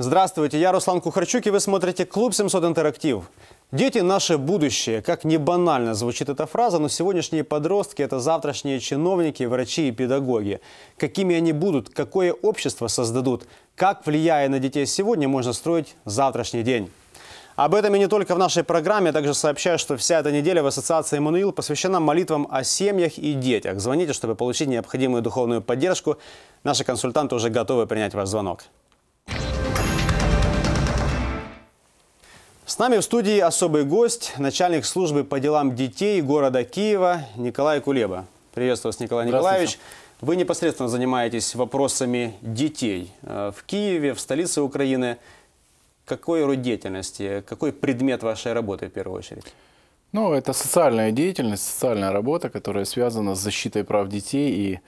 Здравствуйте, я Руслан Кухарчук, и вы смотрите «Клуб 700 Интерактив». Дети – наше будущее. Как не банально звучит эта фраза, но сегодняшние подростки – это завтрашние чиновники, врачи и педагоги. Какими они будут, какое общество создадут, как, влияя на детей сегодня, можно строить завтрашний день. Об этом и не только в нашей программе. Я также сообщаю, что вся эта неделя в Ассоциации «Эммануил» посвящена молитвам о семьях и детях. Звоните, чтобы получить необходимую духовную поддержку. Наши консультанты уже готовы принять ваш звонок. С нами в студии особый гость, начальник службы по делам детей города Киева Николай Кулеба. Приветствую вас, Николай Николаевич. Вы непосредственно занимаетесь вопросами детей э, в Киеве, в столице Украины. Какой род деятельности, какой предмет вашей работы в первую очередь? Ну, это социальная деятельность, социальная работа, которая связана с защитой прав детей и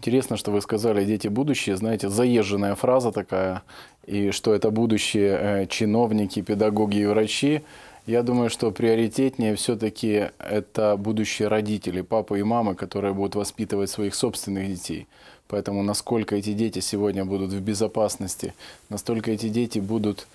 Интересно, что вы сказали «дети будущее». Знаете, заезженная фраза такая, и что это будущее э, чиновники, педагоги и врачи. Я думаю, что приоритетнее все-таки это будущие родители, папы и мамы, которые будут воспитывать своих собственных детей. Поэтому насколько эти дети сегодня будут в безопасности, настолько эти дети будут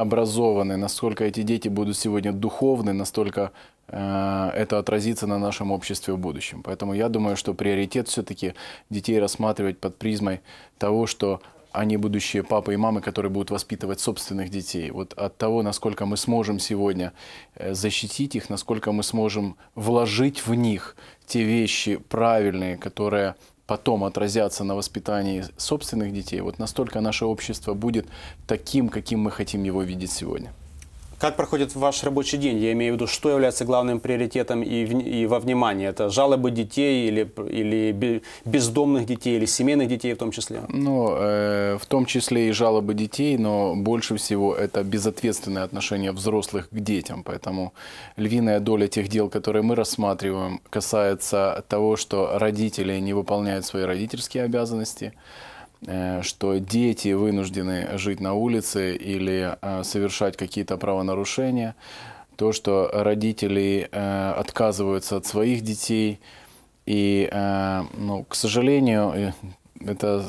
образованы, насколько эти дети будут сегодня духовны, настолько э, это отразится на нашем обществе в будущем. Поэтому я думаю, что приоритет все-таки детей рассматривать под призмой того, что они будущие папы и мамы, которые будут воспитывать собственных детей. Вот от того, насколько мы сможем сегодня э, защитить их, насколько мы сможем вложить в них те вещи правильные, которые потом отразятся на воспитании собственных детей, вот настолько наше общество будет таким, каким мы хотим его видеть сегодня. Как проходит ваш рабочий день? Я имею в виду, что является главным приоритетом и, в, и во внимании? Это жалобы детей или, или бездомных детей, или семейных детей в том числе? Ну, э, в том числе и жалобы детей, но больше всего это безответственное отношение взрослых к детям. Поэтому львиная доля тех дел, которые мы рассматриваем, касается того, что родители не выполняют свои родительские обязанности, Э, что дети вынуждены жить на улице или э, совершать какие-то правонарушения, то, что родители э, отказываются от своих детей. И, ну, к сожалению, это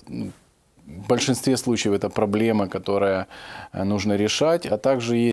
в большинстве случаев это проблема, которая нужно решать, а также есть